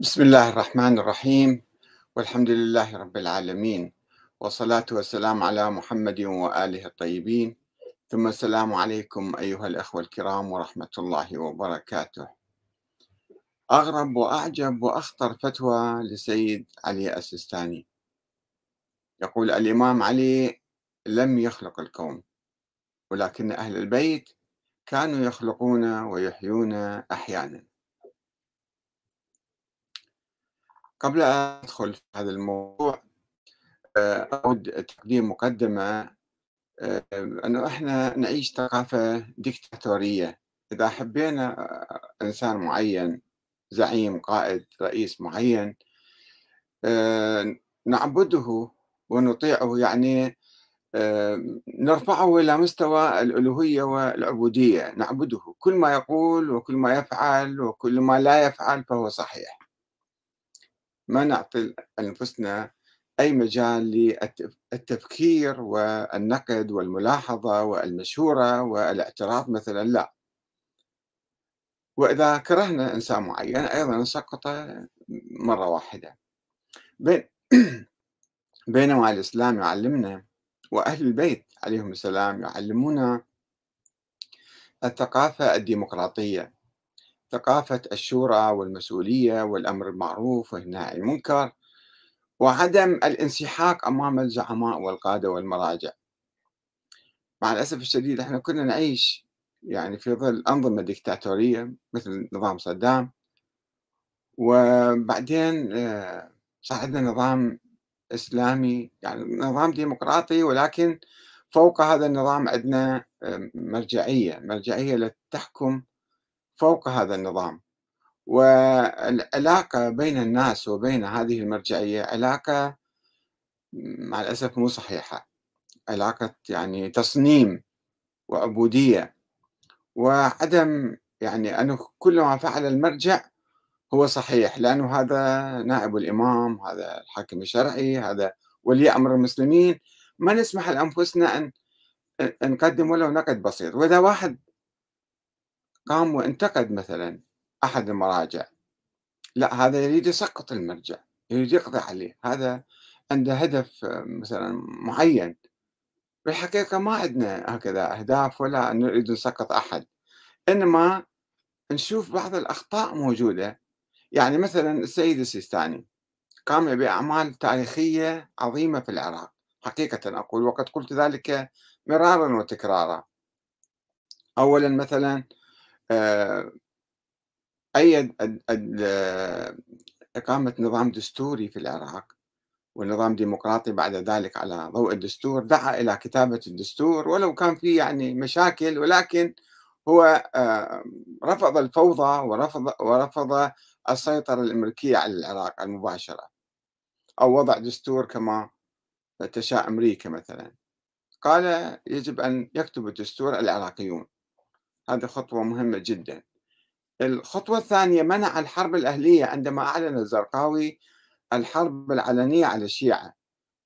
بسم الله الرحمن الرحيم والحمد لله رب العالمين والصلاة والسلام على محمد وآله الطيبين ثم السلام عليكم أيها الأخوة الكرام ورحمة الله وبركاته أغرب وأعجب وأخطر فتوى لسيد علي السيستاني يقول الإمام علي لم يخلق الكون ولكن أهل البيت كانوا يخلقون ويحيون أحيانا قبل أن أدخل في هذا الموضوع آه، أود تقديم مقدمة آه، أنه إحنا نعيش ثقافة ديكتاتورية إذا حبينا آه، إنسان معين زعيم قائد رئيس معين نعبده ونطيعه يعني نرفعه إلى مستوى الألوهية والعبودية نعبده كل ما يقول وكل ما يفعل وكل ما لا يفعل فهو صحيح ما نعطي أنفسنا أي مجال للتفكير والنقد والملاحظة والمشورة والاعتراف مثلا لا وإذا كرهنا إنسان معين أيضا نسقطه مرة واحدة بينما الإسلام يعلمنا وأهل البيت عليهم السلام يعلمونا الثقافة الديمقراطية ثقافة الشورى والمسؤولية والأمر المعروف والنهي عن المنكر وعدم الانسحاق أمام الزعماء والقادة والمراجع مع الأسف الشديد احنا كنا نعيش يعني في ظل أنظمة ديكتاتورية مثل نظام صدام وبعدين آه، صعدنا نظام إسلامي يعني نظام ديمقراطي ولكن فوق هذا النظام عندنا آه، مرجعية مرجعية لتحكم فوق هذا النظام والعلاقة بين الناس وبين هذه المرجعية علاقة مع الأسف مو صحيحة علاقة يعني تصنيم وعبودية وعدم يعني أنه كل ما فعل المرجع هو صحيح لأنه هذا نائب الإمام هذا الحاكم الشرعي هذا ولي أمر المسلمين ما نسمح لأنفسنا أن نقدم ولو نقد بسيط وإذا واحد قام وانتقد مثلا أحد المراجع لا هذا يريد يسقط المرجع يريد يقضي عليه هذا عنده هدف آه، مثلا معين بالحقيقة ما عندنا هكذا أهداف ولا نريد نسقط أحد إنما نشوف بعض الأخطاء موجودة يعني مثلا السيد السيستاني قام بأعمال تاريخية عظيمة في العراق حقيقة أقول وقد قلت ذلك مرارا وتكرارا أولا مثلا آه، أيد آه، إقامة نظام دستوري في العراق ونظام ديمقراطي بعد ذلك على ضوء الدستور دعا إلى كتابة الدستور ولو كان فيه يعني مشاكل ولكن هو آه، رفض الفوضى ورفض ورفض السيطرة الأمريكية على العراق المباشرة أو وضع دستور كما تشاء أمريكا مثلا قال يجب أن يكتب الدستور العراقيون هذه خطوة مهمة جدا الخطوة الثانية منع الحرب الأهلية عندما أعلن الزرقاوي الحرب العلنية على الشيعة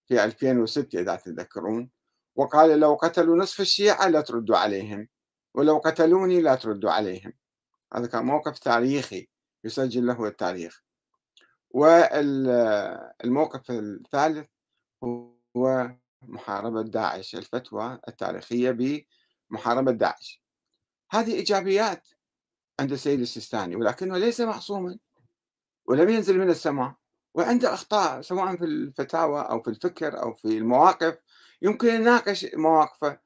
في 2006 إذا تذكرون وقال لو قتلوا نصف الشيعة لا تردوا عليهم ولو قتلوني لا تردوا عليهم هذا كان موقف تاريخي يسجل له التاريخ والموقف الثالث هو محاربة داعش الفتوى التاريخية بمحاربة داعش هذه إيجابيات عند السيد السيستاني ولكنه ليس معصوما ولم ينزل من السماء وعنده أخطاء سواء في الفتاوى أو في الفكر أو في المواقف يمكن يناقش مواقفه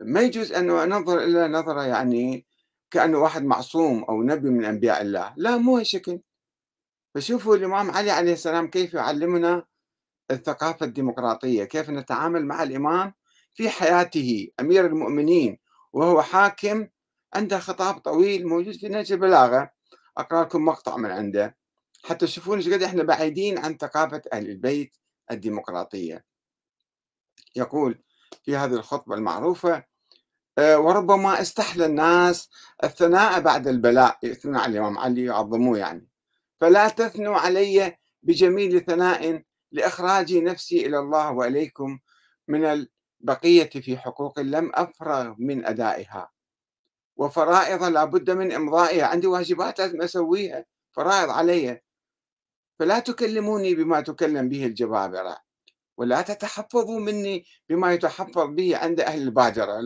ما يجوز ان ننظر إلى نظرة يعني كأنه واحد معصوم أو نبي من أنبياء الله لا مو هالشكل فشوفوا الإمام علي عليه السلام كيف يعلمنا الثقافة الديمقراطية كيف نتعامل مع الإمام في حياته أمير المؤمنين وهو حاكم عنده خطاب طويل موجود في نهج البلاغة أقرأ لكم مقطع من عنده حتى تشوفون ايش قد احنا بعيدين عن ثقافة أهل البيت الديمقراطية يقول في هذه الخطبة المعروفة آه، وربما استحلى الناس الثناء بعد البلاء يثنون على الإمام علي يعظموه يعني فلا تثنوا علي بجميل ثناء لإخراج نفسي إلى الله وإليكم من بقيتي في حقوق لم أفرغ من أدائها وفرائض لابد من إمضائها عندي واجبات لازم أسويها فرائض علي فلا تكلموني بما تكلم به الجبابرة ولا تتحفظوا مني بما يتحفظ به عند أهل البادرة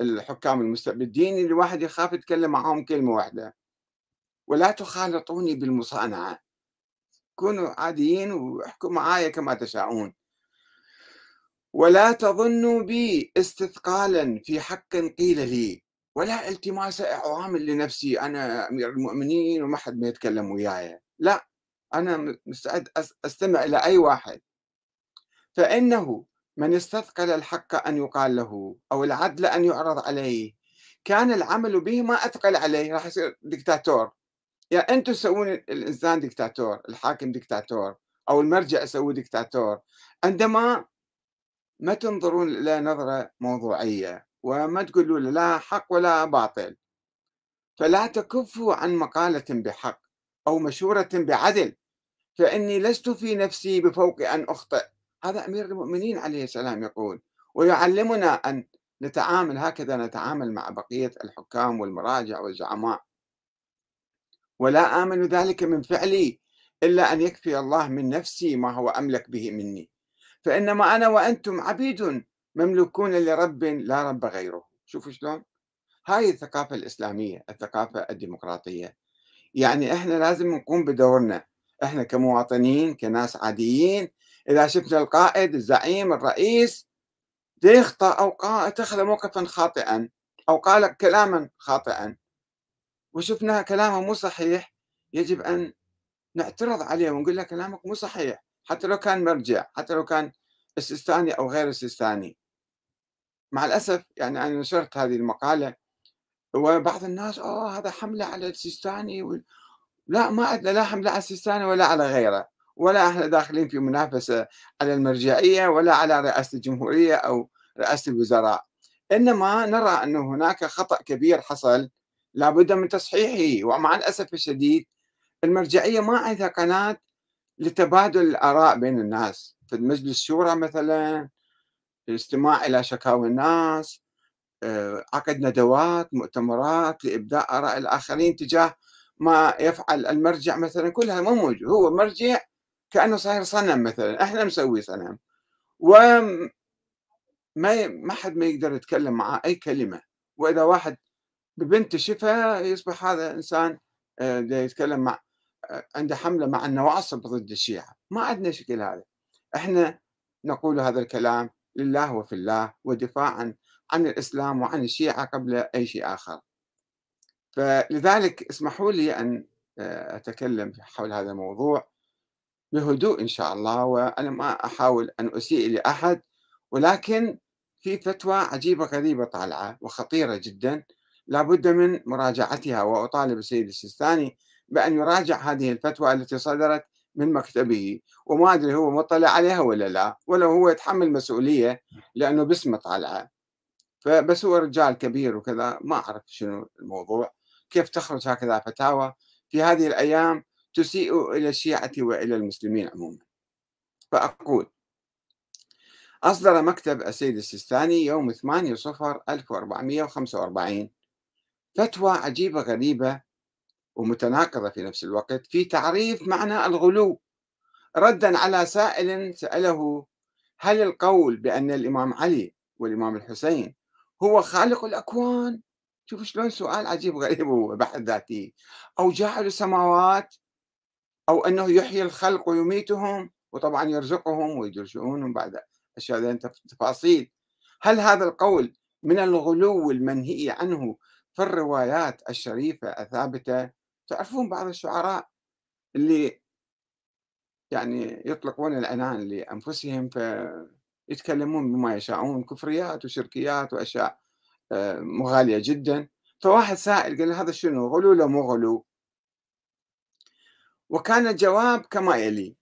الحكام المستبدين اللي واحد يخاف يتكلم معهم كلمة واحدة ولا تخالطوني بالمصانعة كونوا عاديين واحكوا معايا كما تشاءون ولا تظنوا بي استثقالا في حق قيل لي ولا التماس اعوام لنفسي انا امير المؤمنين وما حد ما يتكلم وياي لا انا مستعد استمع الى اي واحد فانه من استثقل الحق ان يقال له او العدل ان يعرض عليه كان العمل به ما اثقل عليه راح يصير دكتاتور يا يعني انتم تسوون الانسان دكتاتور الحاكم دكتاتور او المرجع يسوي دكتاتور عندما ما تنظرون إلى نظرة موضوعية وما تقولوا لا حق ولا باطل فلا تكفوا عن مقالة بحق أو مشورة بعدل فإني لست في نفسي بفوق أن أخطئ هذا أمير المؤمنين عليه السلام يقول ويعلمنا أن نتعامل هكذا نتعامل مع بقية الحكام والمراجع والزعماء ولا آمن ذلك من فعلي إلا أن يكفي الله من نفسي ما هو أملك به مني فإنما أنا وأنتم عبيد مملوكون لرب لا رب غيره شوفوا شلون هاي الثقافة الإسلامية الثقافة الديمقراطية يعني إحنا لازم نقوم بدورنا إحنا كمواطنين كناس عاديين إذا شفنا القائد الزعيم الرئيس يخطأ أو اتخذ موقفا خاطئا أو قال كلاما خاطئا وشفنا كلامه مو صحيح يجب أن نعترض عليه ونقول له كلامك مو صحيح حتى لو كان مرجع حتى لو كان سيستاني أو غير سيستاني مع الأسف يعني أنا نشرت هذه المقالة وبعض الناس أوه هذا حملة على السيستاني و... لا ما عندنا لا حملة على السيستاني ولا على غيره ولا احنا داخلين في منافسه على المرجعيه ولا على رئاسه الجمهوريه او رئاسه الوزراء انما نرى انه هناك خطا كبير حصل لابد من تصحيحه ومع الاسف الشديد المرجعيه ما عندها قناه لتبادل الآراء بين الناس في مجلس الشورى مثلا الاستماع إلى شكاوى الناس آه، عقد ندوات مؤتمرات لإبداء آراء الآخرين تجاه ما يفعل المرجع مثلا كلها مو موجود هو مرجع كأنه صاير صنم مثلا احنا مسوي صنم و ما ما حد ما يقدر يتكلم معاه اي كلمه واذا واحد ببنت شفها يصبح هذا انسان آه، يتكلم مع عنده حمله مع النواصب ضد الشيعه ما عندنا شكل هذا احنا نقول هذا الكلام لله وفي الله ودفاعا عن الاسلام وعن الشيعه قبل اي شيء اخر فلذلك اسمحوا لي ان آه، اتكلم حول هذا الموضوع بهدوء ان شاء الله وانا ما احاول ان اسيء لاحد ولكن في فتوى عجيبه غريبه طالعه وخطيره جدا لابد من مراجعتها واطالب السيد السيستاني بأن يراجع هذه الفتوى التي صدرت من مكتبه وما أدري هو مطلع عليها ولا لا ولو هو يتحمل مسؤولية لأنه باسمه طالعة فبس هو رجال كبير وكذا ما أعرف شنو الموضوع كيف تخرج هكذا فتاوى في هذه الأيام تسيء إلى الشيعة وإلى المسلمين عموما فأقول أصدر مكتب السيد السيستاني يوم 8 صفر 1445 فتوى عجيبة غريبة ومتناقضة في نفس الوقت في تعريف معنى الغلو ردا على سائل سأله هل القول بأن الإمام علي والإمام الحسين هو خالق الأكوان شوف شلون سؤال عجيب غريب هو ذاتي أو جاعل السماوات أو أنه يحيي الخلق ويميتهم وطبعا يرزقهم ويدرسونهم بعد أشياء ذي تفاصيل هل هذا القول من الغلو المنهي عنه في الروايات الشريفة الثابتة تعرفون بعض الشعراء اللي يعني يطلقون العنان لأنفسهم فيتكلمون بما يشاءون كفريات وشركيات وأشياء آه، مغالية جدا فواحد سائل قال هذا شنو غلو لو مو غلو وكان الجواب كما يلي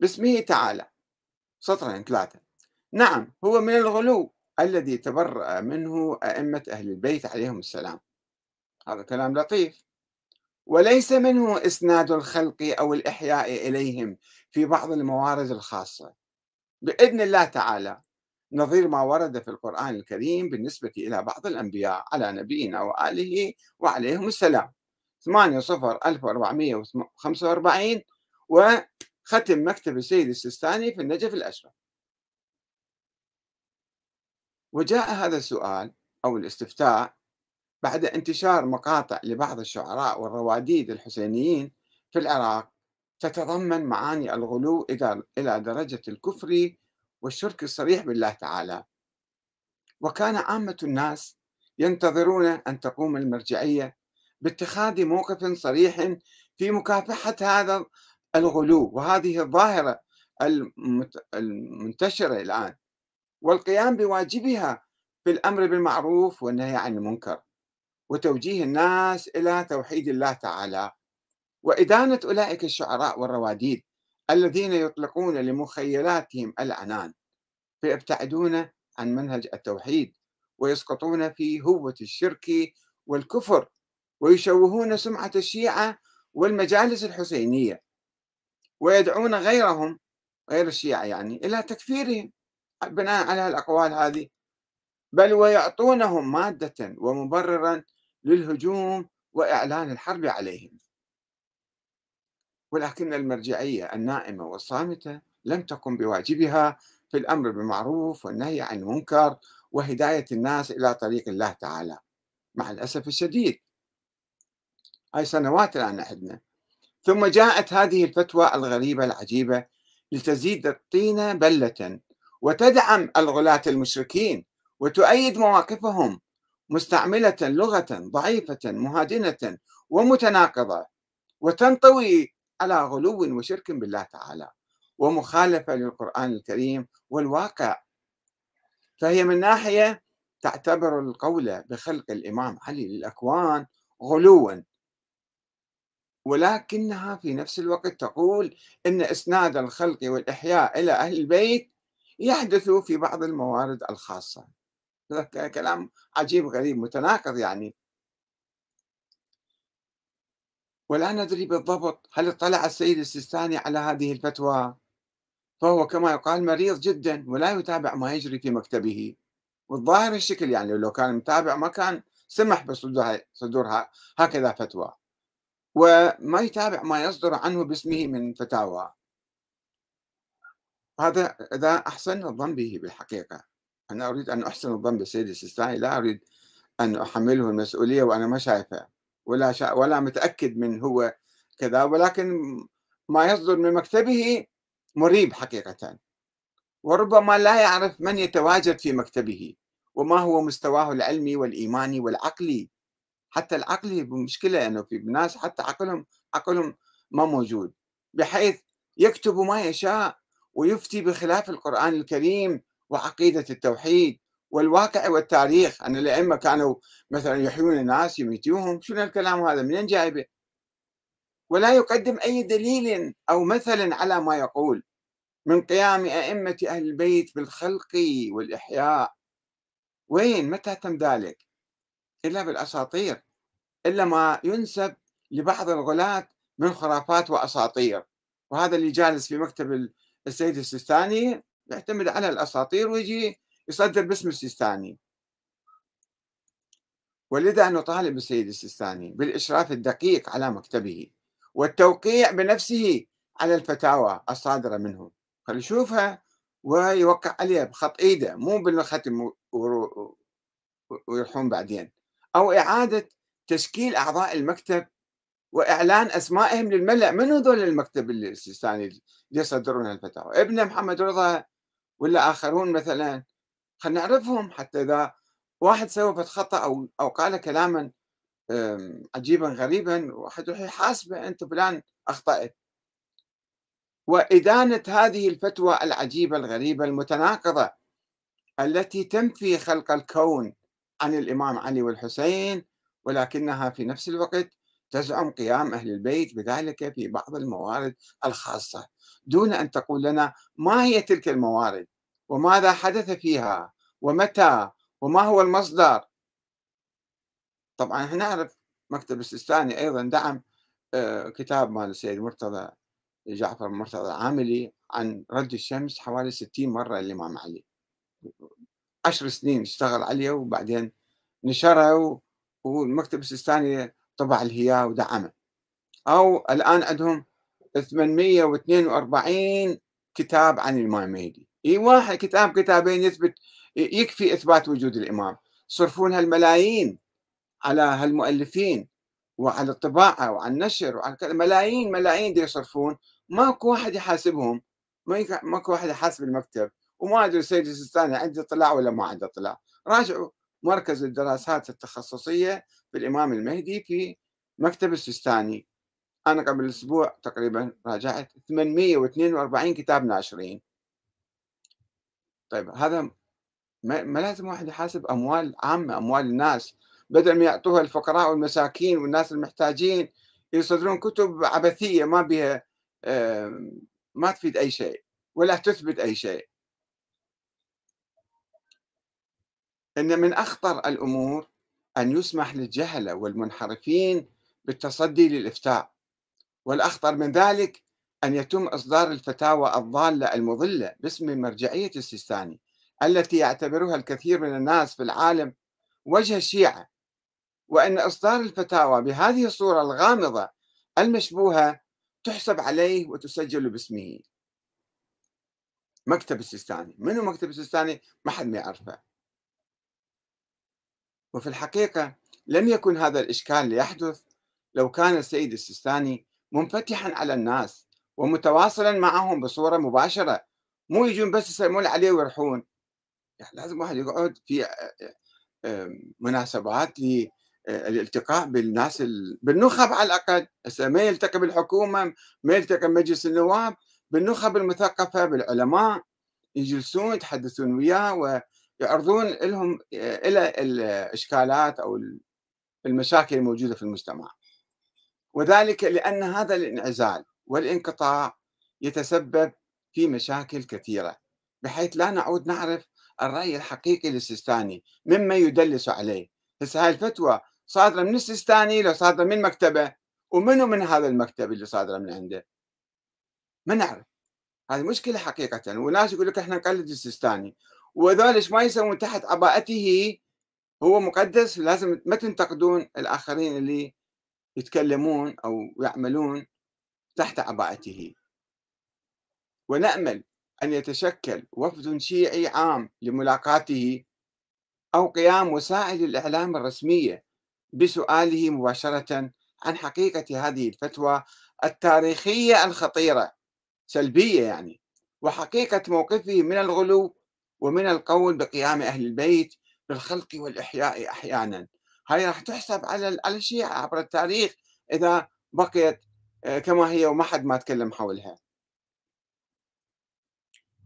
باسمه تعالى سطرين ثلاثة نعم هو من الغلو الذي تبرأ منه أئمة أهل البيت عليهم السلام هذا كلام لطيف وليس منه إسناد الخلق أو الإحياء إليهم في بعض الموارد الخاصة بإذن الله تعالى نظير ما ورد في القرآن الكريم بالنسبة إلى بعض الأنبياء على نبينا وآله وعليهم السلام 8 صفر 1445 وختم مكتب السيد السيستاني في النجف الأشرف وجاء هذا السؤال أو الاستفتاء بعد انتشار مقاطع لبعض الشعراء والرواديد الحسينيين في العراق تتضمن معاني الغلو إلى درجة الكفر والشرك الصريح بالله تعالى وكان عامة الناس ينتظرون أن تقوم المرجعية باتخاذ موقف صريح في مكافحة هذا الغلو وهذه الظاهرة المنتشرة الآن والقيام بواجبها في الأمر بالمعروف والنهي عن المنكر وتوجيه الناس إلى توحيد الله تعالى وإدانة أولئك الشعراء والرواديد الذين يطلقون لمخيلاتهم العنان فيبتعدون عن منهج التوحيد ويسقطون في هوة الشرك والكفر ويشوهون سمعة الشيعة والمجالس الحسينية ويدعون غيرهم غير الشيعة يعني إلى تكفيرهم بناء على الأقوال هذه بل ويعطونهم مادة ومبررا للهجوم واعلان الحرب عليهم ولكن المرجعيه النائمه والصامته لم تقم بواجبها في الامر بالمعروف والنهي عن المنكر وهدايه الناس الى طريق الله تعالى مع الاسف الشديد هاي سنوات الان عندنا ثم جاءت هذه الفتوى الغريبه العجيبه لتزيد الطين بله وتدعم الغلاة المشركين وتؤيد مواقفهم مستعملة لغة ضعيفة مهادنة ومتناقضة وتنطوي على غلو وشرك بالله تعالى ومخالفة للقرآن الكريم والواقع فهي من ناحية تعتبر القول بخلق الإمام علي للأكوان غلوا ولكنها في نفس الوقت تقول أن إسناد الخلق والإحياء إلى أهل البيت يحدث في بعض الموارد الخاصة كلام عجيب غريب متناقض يعني ولا ندري بالضبط هل اطلع السيد السيستاني على هذه الفتوى فهو كما يقال مريض جدا ولا يتابع ما يجري في مكتبه والظاهر الشكل يعني لو كان متابع ما كان سمح بصدورها هكذا فتوى وما يتابع ما يصدر عنه باسمه من فتاوى هذا إذا أحسن الظن به بالحقيقة أنا أريد أن أحسن الظن بالسيد السيستاني لا أريد أن أحمله المسؤولية وأنا ما شايفه ولا شا... ولا متأكد من هو كذا ولكن ما يصدر من مكتبه مريب حقيقة وربما لا يعرف من يتواجد في مكتبه وما هو مستواه العلمي والإيماني والعقلي حتى العقلي بمشكلة أنه في ناس حتى عقلهم عقلهم ما موجود بحيث يكتب ما يشاء ويفتي بخلاف القرآن الكريم وعقيدة التوحيد والواقع والتاريخ أن الأئمة كانوا مثلا يحيون الناس يميتوهم شنو الكلام هذا منين جايبه ولا يقدم أي دليل أو مثل على ما يقول من قيام أئمة أهل البيت بالخلق والإحياء وين متى تم ذلك إلا بالأساطير إلا ما ينسب لبعض الغلاة من خرافات وأساطير وهذا اللي جالس في مكتب السيد السيستاني يعتمد على الاساطير ويجي يصدر باسم السيستاني ولذا نطالب السيد السيستاني بالاشراف الدقيق على مكتبه والتوقيع بنفسه على الفتاوى الصادره منه خلي يشوفها ويوقع عليها بخط ايده مو بالختم ويرحون بعدين او اعاده تشكيل اعضاء المكتب واعلان اسمائهم للملا من هذول المكتب السيستاني اللي يصدرون الفتاوى ابنه محمد رضا ولا آخرون مثلا خلينا نعرفهم حتى إذا واحد سوى خطأ أو أو قال كلاما عجيبا غريبا واحد يروح يحاسبه أنت فلان أخطأت وإدانة هذه الفتوى العجيبة الغريبة المتناقضة التي تنفي خلق الكون عن الإمام علي والحسين ولكنها في نفس الوقت تزعم قيام أهل البيت بذلك في بعض الموارد الخاصة دون أن تقول لنا ما هي تلك الموارد وماذا حدث فيها ومتى وما هو المصدر طبعا احنا نعرف مكتب السيستاني ايضا دعم آه، كتاب مال السيد مرتضى جعفر مرتضى العاملي عن رد الشمس حوالي 60 مره الامام علي عشر سنين اشتغل عليه وبعدين نشره والمكتب السيستاني طبع الهيا ودعمه او الان عندهم 842 كتاب عن الامام اي واحد كتاب كتابين يثبت يكفي اثبات وجود الامام صرفون هالملايين على هالمؤلفين وعلى الطباعه وعلى النشر وعلى ملايين ملايين دي يصرفون ماكو واحد يحاسبهم ماكو واحد يحاسب المكتب وما ادري السيد السيستاني عنده اطلاع ولا ما عنده اطلاع راجعوا مركز الدراسات التخصصيه بالامام المهدي في مكتب السيستاني انا قبل اسبوع تقريبا راجعت 842 كتاب ناشرين طيب هذا ما لازم واحد يحاسب اموال عامه اموال الناس بدل ما يعطوها الفقراء والمساكين والناس المحتاجين يصدرون كتب عبثيه ما بها ما تفيد اي شيء ولا تثبت اي شيء ان من اخطر الامور ان يسمح للجهله والمنحرفين بالتصدي للافتاء والاخطر من ذلك أن يتم إصدار الفتاوى الضالة المضلة باسم مرجعية السيستاني التي يعتبرها الكثير من الناس في العالم وجه الشيعة وأن إصدار الفتاوى بهذه الصورة الغامضة المشبوهة تحسب عليه وتسجل باسمه مكتب السيستاني منو مكتب السيستاني ما حد ما يعرفه وفي الحقيقة لم يكن هذا الإشكال ليحدث لو كان السيد السيستاني منفتحا على الناس ومتواصلا معهم بصوره مباشره مو يجون بس يسلمون عليه ويروحون يعني لازم واحد يقعد في آه، آه، مناسبات للالتقاء آه، بالناس بالنخب على الاقل هسه ما يلتقي بالحكومه ما يلتقي بمجلس النواب بالنخب المثقفه بالعلماء يجلسون يتحدثون وياه ويعرضون لهم الى الاشكالات او المشاكل الموجوده في المجتمع وذلك لان هذا الانعزال والانقطاع يتسبب في مشاكل كثيرة بحيث لا نعود نعرف الرأي الحقيقي للسيستاني مما يدلس عليه هسه هاي الفتوى صادرة من السيستاني لو صادرة من مكتبه ومنو من هذا المكتب اللي صادرة من عنده ما نعرف هذه مشكلة حقيقة وناس يقول لك احنا نقلد السيستاني وذلك ما يسوون تحت عباءته هو مقدس لازم ما تنتقدون الآخرين اللي يتكلمون أو يعملون تحت عباءته ونأمل أن يتشكل وفد شيعي عام لملاقاته أو قيام وسائل الإعلام الرسمية بسؤاله مباشرة عن حقيقة هذه الفتوى التاريخية الخطيرة سلبية يعني وحقيقة موقفه من الغلو ومن القول بقيام أهل البيت بالخلق والإحياء أحيانا هاي راح تحسب على على الشيعة عبر التاريخ إذا بقيت آه، كما هي وما حد ما تكلم حولها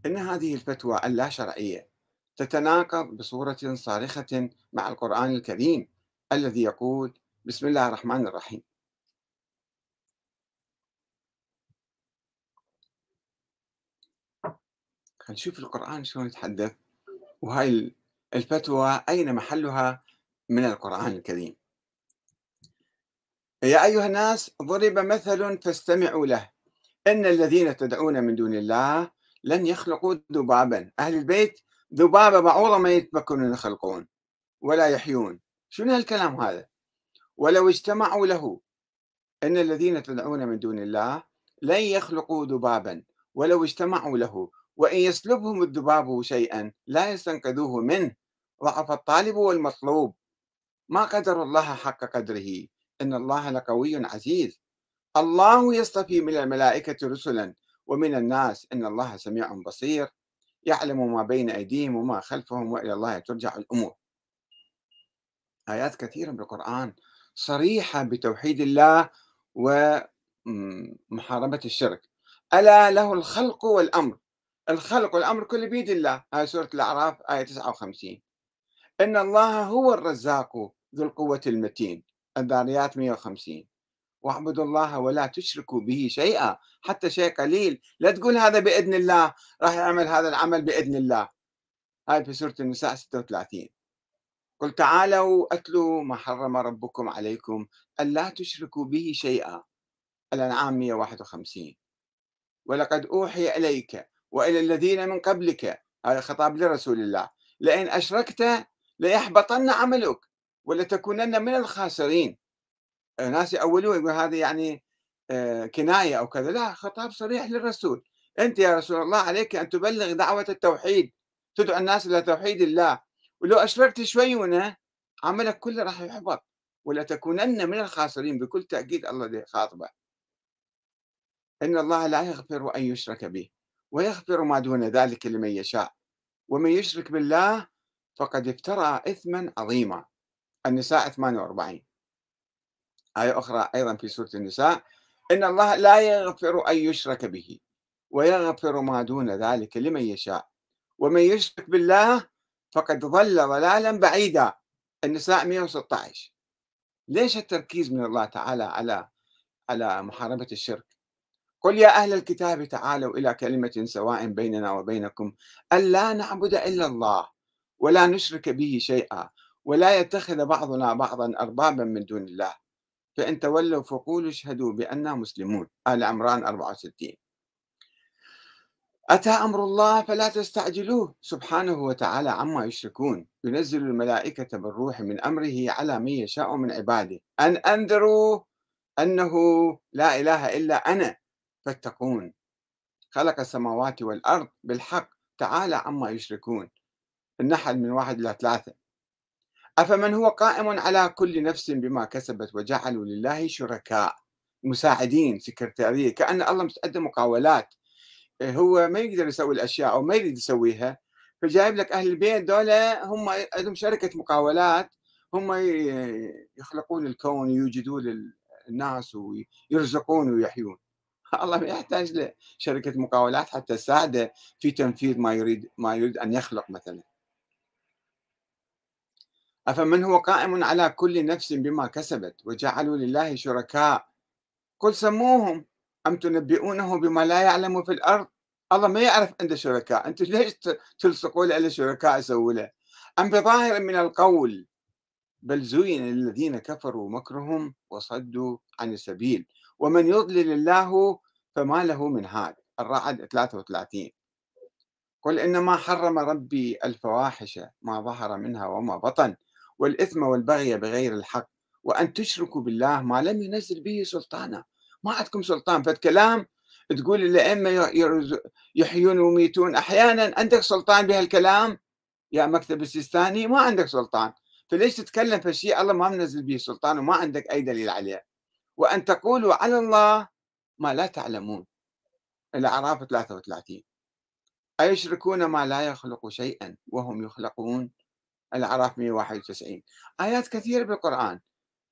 إن هذه الفتوى اللا شرعية تتناقض بصورة صارخة مع القرآن الكريم الذي يقول بسم الله الرحمن الرحيم نشوف القرآن شلون يتحدث وهاي الفتوى أين محلها من القرآن الكريم يا أيها الناس ضرب مثل فاستمعوا له إن الذين تدعون من دون الله لن يخلقوا ذبابا أهل البيت ذبابة بعوضة ما يتمكنون يخلقون ولا يحيون شنو هالكلام هذا ولو اجتمعوا له إن الذين تدعون من دون الله لن يخلقوا ذبابا ولو اجتمعوا له وإن يسلبهم الذباب شيئا لا يستنقذوه منه ضعف الطالب والمطلوب ما قدر الله حق قدره إن الله لقوي عزيز الله يصطفي من الملائكة رسلا ومن الناس إن الله سميع بصير يعلم ما بين أيديهم وما خلفهم وإلى الله ترجع الأمور آيات كثيرة بالقرآن صريحة بتوحيد الله ومحاربة الشرك ألا له الخلق والأمر الخلق والأمر كله بيد الله هاي سورة الأعراف آية 59 إن الله هو الرزاق ذو القوة المتين الذاريات 150 واعبدوا الله ولا تشركوا به شيئا حتى شيء قليل لا تقول هذا بإذن الله راح يعمل هذا العمل بإذن الله هاي في سورة النساء 36 قل تعالوا أتلوا ما حرم ربكم عليكم ألا تشركوا به شيئا الأنعام 151 ولقد أوحي إليك وإلى الذين من قبلك هذا خطاب لرسول الله لئن أشركت ليحبطن عملك ولتكونن من الخاسرين آه، ناس يأولون يقول هذا يعني آه، كناية أو كذا لا خطاب صريح للرسول أنت يا رسول الله عليك أن تبلغ دعوة التوحيد تدعو الناس إلى توحيد الله ولو أشركت شوي هنا عملك كله راح يحبط ولتكونن من الخاسرين بكل تأكيد الله خاطبه إن الله لا يغفر أن يشرك به ويغفر ما دون ذلك لمن يشاء ومن يشرك بالله فقد افترى إثما عظيما النساء 48 آية أخرى أيضا في سورة النساء إن الله لا يغفر أن يشرك به ويغفر ما دون ذلك لمن يشاء ومن يشرك بالله فقد ضل ضلالا بعيدا النساء 116 ليش التركيز من الله تعالى على على محاربة الشرك قل يا أهل الكتاب تعالوا إلى كلمة سواء بيننا وبينكم ألا نعبد إلا الله ولا نشرك به شيئا ولا يتخذ بعضنا بعضا أربابا من دون الله فإن تولوا فقولوا اشهدوا بانا مسلمون آل عمران 64 أتى أمر الله فلا تستعجلوه سبحانه وتعالى عما يشركون ينزل الملائكة بالروح من أمره على من يشاء من عباده أن أنذروا أنه لا إله إلا أنا فاتقون خلق السماوات والأرض بالحق تعالى عما يشركون النحل من واحد إلى ثلاثة أفمن هو قائم على كل نفس بما كسبت وجعلوا لله شركاء مساعدين سكرتارية كأن الله مستعد مقاولات إيه، هو ما يقدر يسوي الأشياء أو ما يريد يسويها فجايب لك أهل البيت دولة هم عندهم شركة مقاولات هم يخلقون الكون ويوجدون الناس ويرزقون ويحيون الله ما يحتاج لشركة مقاولات حتى تساعده في تنفيذ ما يريد ما يريد أن يخلق مثلاً أفمن هو قائم على كل نفس بما كسبت وجعلوا لله شركاء قل سموهم أم تنبئونه بما لا يعلم في الأرض الله ما يعرف عنده شركاء أنتم ليش تلصقوا له شركاء يسووا له أم بظاهر من القول بل زين للذين كفروا مكرهم وصدوا عن السبيل ومن يضلل الله فما له من هاد الرعد 33 قل إنما حرم ربي الفواحش ما ظهر منها وما بطن والإثم والبغي بغير الحق وأن تشركوا بالله ما لم ينزل به سلطانا ما عندكم سلطان فالكلام تقول الأئمة يحيون ويميتون أحيانا عندك سلطان بهالكلام يا مكتب السيستاني ما عندك سلطان فليش تتكلم في شيء الله ما منزل به سلطان وما عندك أي دليل عليه وأن تقولوا على الله ما لا تعلمون الأعراف 33 أيشركون ما لا يخلق شيئا وهم يخلقون الأعراف 191 آيات كثيرة بالقرآن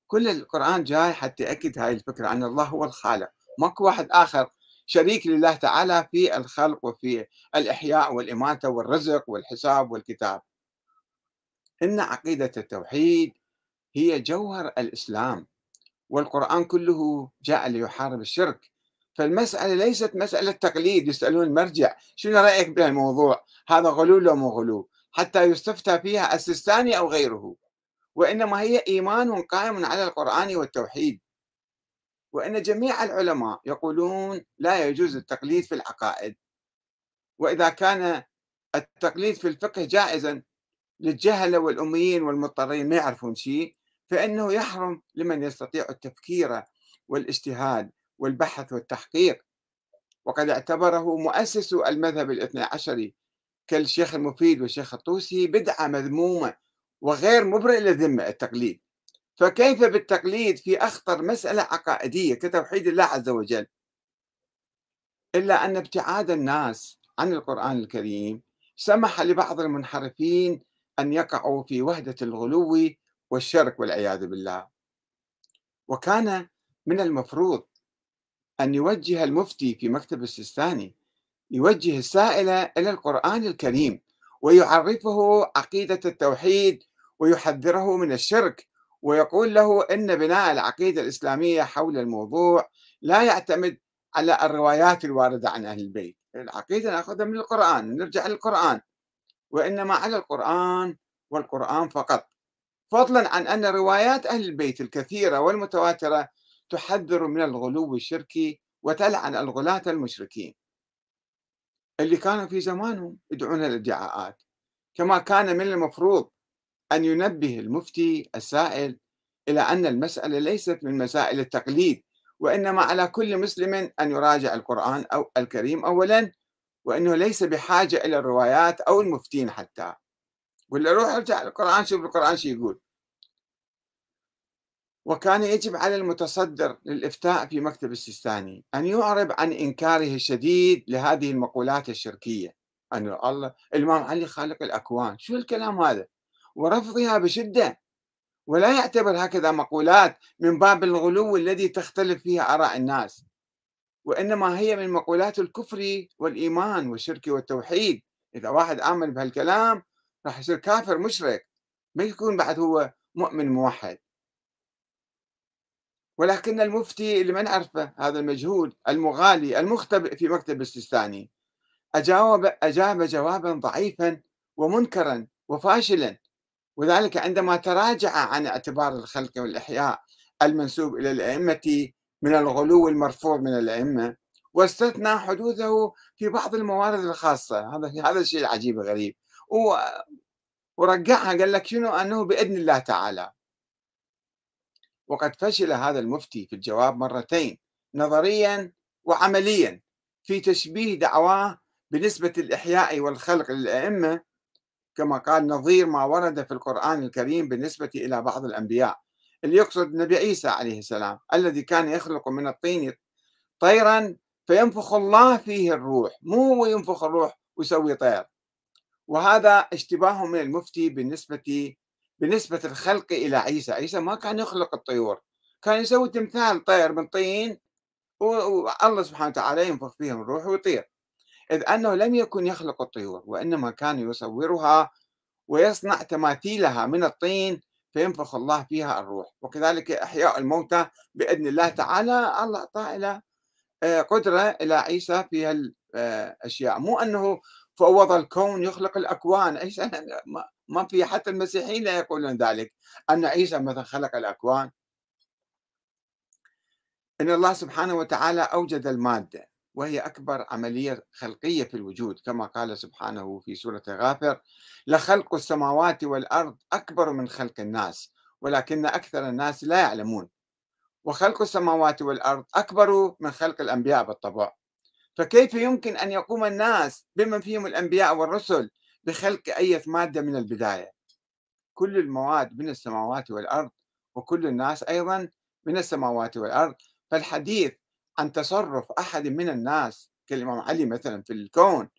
كل القرآن جاي حتى يأكد هاي الفكرة أن الله هو الخالق ماكو واحد آخر شريك لله تعالى في الخلق وفي الإحياء والإماتة والرزق والحساب والكتاب إن عقيدة التوحيد هي جوهر الإسلام والقرآن كله جاء ليحارب الشرك فالمسألة ليست مسألة تقليد يسألون المرجع شنو رأيك بهالموضوع هذا غلول ولا مو غلول حتى يستفتى فيها السيستاني أو غيره وإنما هي إيمان قائم على القرآن والتوحيد وإن جميع العلماء يقولون لا يجوز التقليد في العقائد وإذا كان التقليد في الفقه جائزا للجهلة والأميين والمضطرين ما يعرفون شيء فإنه يحرم لمن يستطيع التفكير والاجتهاد والبحث والتحقيق وقد اعتبره مؤسس المذهب الاثنى عشري كالشيخ المفيد والشيخ الطوسي بدعة مذمومة وغير مبرئ للذمة التقليد فكيف بالتقليد في أخطر مسألة عقائدية كتوحيد الله عز وجل إلا أن ابتعاد الناس عن القرآن الكريم سمح لبعض المنحرفين أن يقعوا في وهدة الغلو والشرك والعياذ بالله وكان من المفروض أن يوجه المفتي في مكتب السيستاني يوجه السائل إلى القرآن الكريم ويعرفه عقيدة التوحيد ويحذره من الشرك ويقول له ان بناء العقيده الاسلاميه حول الموضوع لا يعتمد على الروايات الوارده عن اهل البيت، العقيده ناخذها من القران، نرجع للقران وانما على القران والقران فقط. فضلا عن ان روايات اهل البيت الكثيره والمتواتره تحذر من الغلو الشركي وتلعن الغلاة المشركين. اللي كانوا في زمانهم يدعون الادعاءات كما كان من المفروض أن ينبه المفتي السائل إلى أن المسألة ليست من مسائل التقليد وإنما على كل مسلم أن يراجع القرآن أو الكريم أولا وأنه ليس بحاجة إلى الروايات أو المفتين حتى ولا روح ارجع القرآن شوف القرآن شو يقول وكان يجب على المتصدر للإفتاء في مكتب السيستاني أن يعرب عن إنكاره الشديد لهذه المقولات الشركية أن الله الإمام علي خالق الأكوان شو الكلام هذا ورفضها بشدة ولا يعتبر هكذا مقولات من باب الغلو الذي تختلف فيها آراء الناس وإنما هي من مقولات الكفر والإيمان والشرك والتوحيد إذا واحد آمن بهالكلام راح يصير كافر مشرك ما يكون بعد هو مؤمن موحد ولكن المفتي اللي ما نعرفه هذا المجهول المغالي المختبئ في مكتب السيستاني أجاوب أجاب جوابا ضعيفا ومنكرا وفاشلا وذلك عندما تراجع عن اعتبار الخلق والإحياء المنسوب إلى الأئمة من الغلو المرفوض من الأئمة واستثنى حدوثه في بعض الموارد الخاصة هذا هذا الشيء العجيب الغريب ورجعها قال لك شنو أنه بإذن الله تعالى وقد فشل هذا المفتي في الجواب مرتين نظريا وعمليا في تشبيه دعواه بنسبة الإحياء والخلق للأئمة كما قال نظير ما ورد في القرآن الكريم بالنسبة إلى بعض الأنبياء اللي يقصد النبي عيسى عليه السلام الذي كان يخلق من الطين طيرا فينفخ الله فيه الروح مو هو ينفخ الروح ويسوي طير وهذا اشتباه من المفتي بالنسبة بنسبة الخلق إلى عيسى عيسى ما كان يخلق الطيور كان يسوي تمثال طير من طين والله سبحانه وتعالى ينفخ فيه من روحه ويطير إذ أنه لم يكن يخلق الطيور وإنما كان يصورها ويصنع تماثيلها من الطين فينفخ الله فيها الروح وكذلك إحياء الموتى بإذن الله تعالى الله أعطاه إلى آه، قدرة إلى عيسى في هالأشياء آه، مو أنه فوض الكون يخلق الأكوان عيسى ما في حتى المسيحيين لا يقولون ذلك أن عيسى مثلا خلق الأكوان أن الله سبحانه وتعالى أوجد المادة وهي أكبر عملية خلقية في الوجود كما قال سبحانه في سورة غافر لخلق السماوات والأرض أكبر من خلق الناس ولكن أكثر الناس لا يعلمون وخلق السماوات والأرض أكبر من خلق الأنبياء بالطبع فكيف يمكن أن يقوم الناس بمن فيهم الأنبياء والرسل بخلق أي مادة من البداية كل المواد من السماوات والأرض وكل الناس أيضا من السماوات والأرض فالحديث عن تصرف أحد من الناس كالإمام علي مثلا في الكون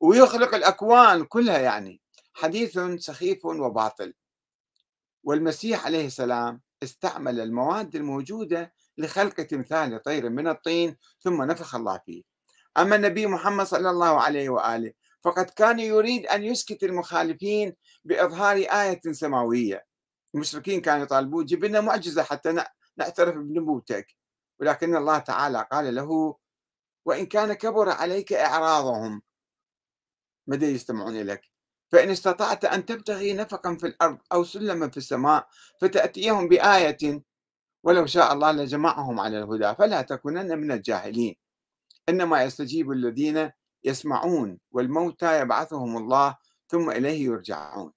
ويخلق الأكوان كلها يعني حديث سخيف وباطل والمسيح عليه السلام استعمل المواد الموجودة لخلق تمثال طير من الطين ثم نفخ الله فيه أما النبي محمد صلى الله عليه وآله فقد كان يريد أن يسكت المخالفين بإظهار آية سماوية المشركين كانوا يطالبون جيب لنا معجزة حتى نعترف بنبوتك ولكن الله تعالى قال له وإن كان كبر عليك إعراضهم مدى يستمعون لك فإن استطعت أن تبتغي نفقا في الأرض أو سلما في السماء فتأتيهم بآية ولو شاء الله لجمعهم على الهدى فلا تكونن من الجاهلين إنما يستجيب الذين يسمعون والموتى يبعثهم الله ثم إليه يرجعون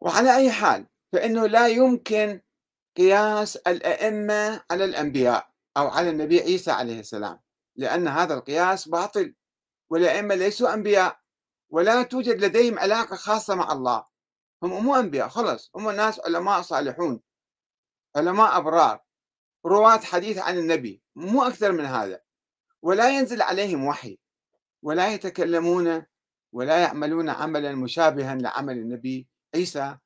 وعلى أي حال فإنه لا يمكن قياس الأئمة على الأنبياء أو على النبي عيسى عليه السلام لأن هذا القياس باطل والأئمة ليسوا أنبياء ولا توجد لديهم علاقة خاصة مع الله هم مو أنبياء خلص هم ناس علماء صالحون علماء أبرار رواة حديث عن النبي مو أكثر من هذا ولا ينزل عليهم وحي ولا يتكلمون ولا يعملون عملا مشابها لعمل النبي عيسى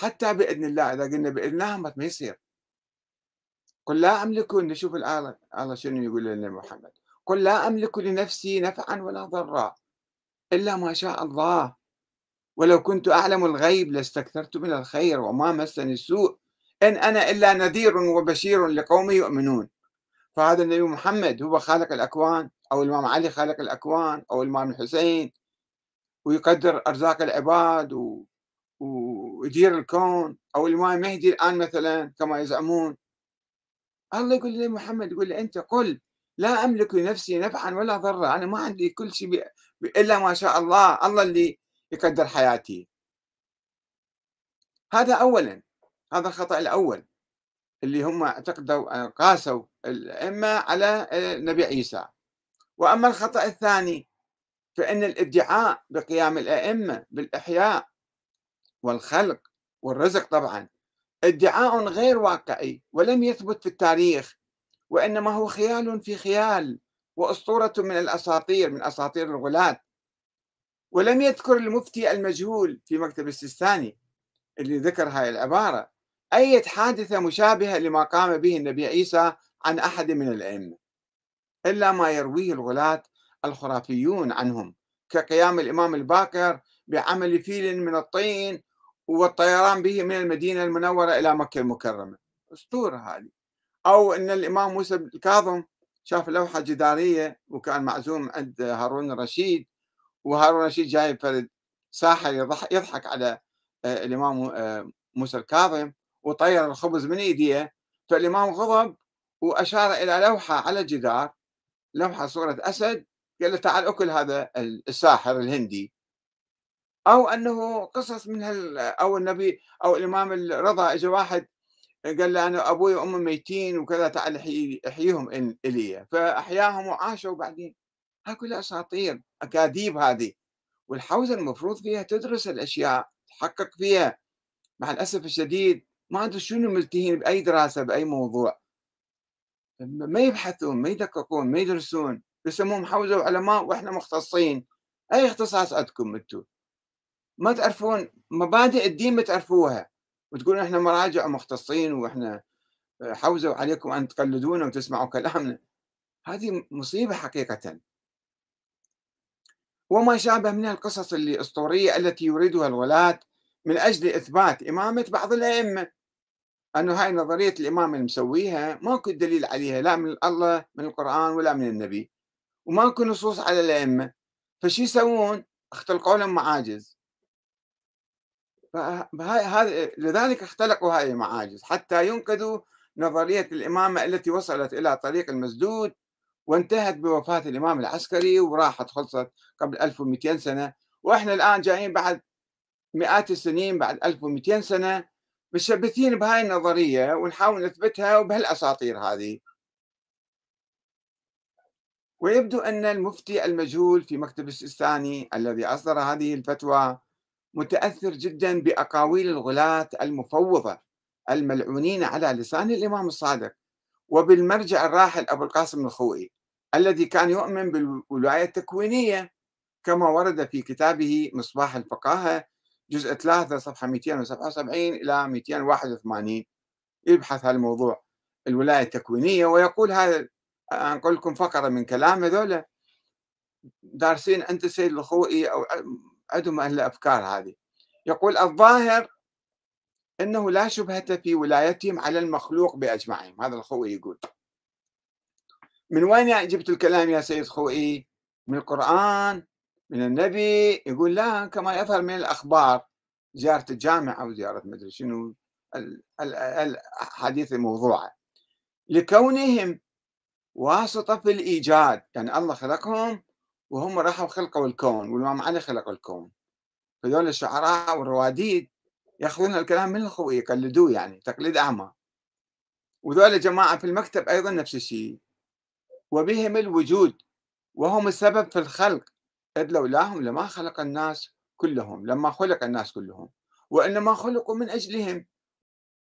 حتى بإذن الله إذا قلنا بإذن الله ما يصير قل لا أملك نشوف الآية الله شنو يقول لنا محمد قل لا أملك لنفسي نفعا ولا ضرا إلا ما شاء الله ولو كنت أعلم الغيب لاستكثرت من الخير وما مسني السوء إن أنا إلا نذير وبشير لقوم يؤمنون فهذا النبي محمد هو خالق الأكوان أو الإمام علي خالق الأكوان أو الإمام الحسين ويقدر أرزاق العباد و... ويدير الكون أو الإمام مهدي الآن مثلا كما يزعمون الله يقول لي محمد يقول لي أنت قل لا أملك لنفسي نفعا ولا ضرا أنا ما عندي كل شيء إلا ما شاء الله الله اللي يقدر حياتي هذا أولا هذا الخطأ الأول اللي هم اعتقدوا آه، قاسوا الأئمة على آه، النبي عيسى وأما الخطأ الثاني فإن الادعاء بقيام الأئمة بالإحياء والخلق والرزق طبعا ادعاء غير واقعي ولم يثبت في التاريخ وإنما هو خيال في خيال وأسطورة من الأساطير من أساطير الغلاة ولم يذكر المفتي المجهول في مكتب السيستاني اللي ذكر هاي العبارة أي حادثة مشابهة لما قام به النبي عيسى عن أحد من الأئمة إلا ما يرويه الغلاة الخرافيون عنهم كقيام الإمام الباكر بعمل فيل من الطين والطيران به من المدينة المنورة إلى مكة المكرمة أسطورة هذه أو أن الإمام موسى الكاظم شاف لوحة جدارية وكان معزوم عند هارون الرشيد وهارون الرشيد جاي فرد ساحر يضحك على آه، الإمام آه، موسى الكاظم وطير الخبز من ايديه فالامام غضب واشار الى لوحه على الجدار لوحه صوره اسد قال له تعال اكل هذا الساحر الهندي او انه قصص من هال او النبي او الامام الرضا اجى واحد قال له انا ابوي وامي ميتين وكذا تعال احييهم الي فاحياهم وعاشوا بعدين هاي كلها اساطير اكاذيب هذه والحوزه المفروض فيها تدرس الاشياء تحقق فيها مع الاسف الشديد ما ادري شنو ملتهين باي دراسه باي موضوع ما يبحثون ما يدققون ما يدرسون يسموهم حوزه وعلماء واحنا مختصين اي اختصاص عندكم انتم ما تعرفون مبادئ الدين ما تعرفوها وتقولون احنا مراجع مختصين واحنا آه، حوزه وعليكم ان تقلدونا وتسمعوا كلامنا هذه مصيبه حقيقه وما شابه من القصص الأسطورية التي يريدها الولاة من أجل إثبات إمامة بعض الأئمة أنه هاي نظرية الإمام اللي مسويها ماكو دليل عليها لا من الله من القرآن ولا من النبي وماكو نصوص على الأئمة فشي يسوون اختلقوا لهم معاجز لذلك اختلقوا هاي المعاجز حتى ينقذوا نظرية الإمامة التي وصلت إلى طريق المسدود وانتهت بوفاة الإمام العسكري وراحت خلصت قبل 1200 سنة وإحنا الآن جايين بعد مئات السنين بعد 1200 سنة مشبثين بهاي النظرية ونحاول نثبتها وبهالأساطير هذه ويبدو أن المفتي المجهول في مكتب السيستاني الذي أصدر هذه الفتوى متأثر جدا بأقاويل الغلاة المفوضة الملعونين على لسان الإمام الصادق وبالمرجع الراحل أبو القاسم الخوئي الذي كان يؤمن بالولاية التكوينية كما ورد في كتابه مصباح الفقاهة جزء 3 صفحه 277 الى 281 يبحث هذا الموضوع الولايه التكوينيه ويقول هذا انقل لكم فقره من كلام هذول دارسين عند السيد الخوئي او عندهم الافكار هذه يقول الظاهر انه لا شبهه في ولايتهم على المخلوق باجمعهم هذا الخوئي يقول من وين جبت الكلام يا سيد خوئي من القران من النبي يقول لا كما يظهر من الأخبار زيارة الجامع او زياره مدري شنو الحديث الموضوعة لكونهم واسطة في الإيجاد يعني الله خلقهم وهم راحوا خلقوا الكون والإمام علي خلق الكون هذول الشعراء والرواديد ياخذون الكلام من الخوي يقلدوه يعني تقليد أعمى وذول الجماعه في المكتب أيضا نفس الشيء وبهم الوجود وهم السبب في الخلق إذ لولاهم لما خلق الناس كلهم لما خلق الناس كلهم وإنما خلقوا من أجلهم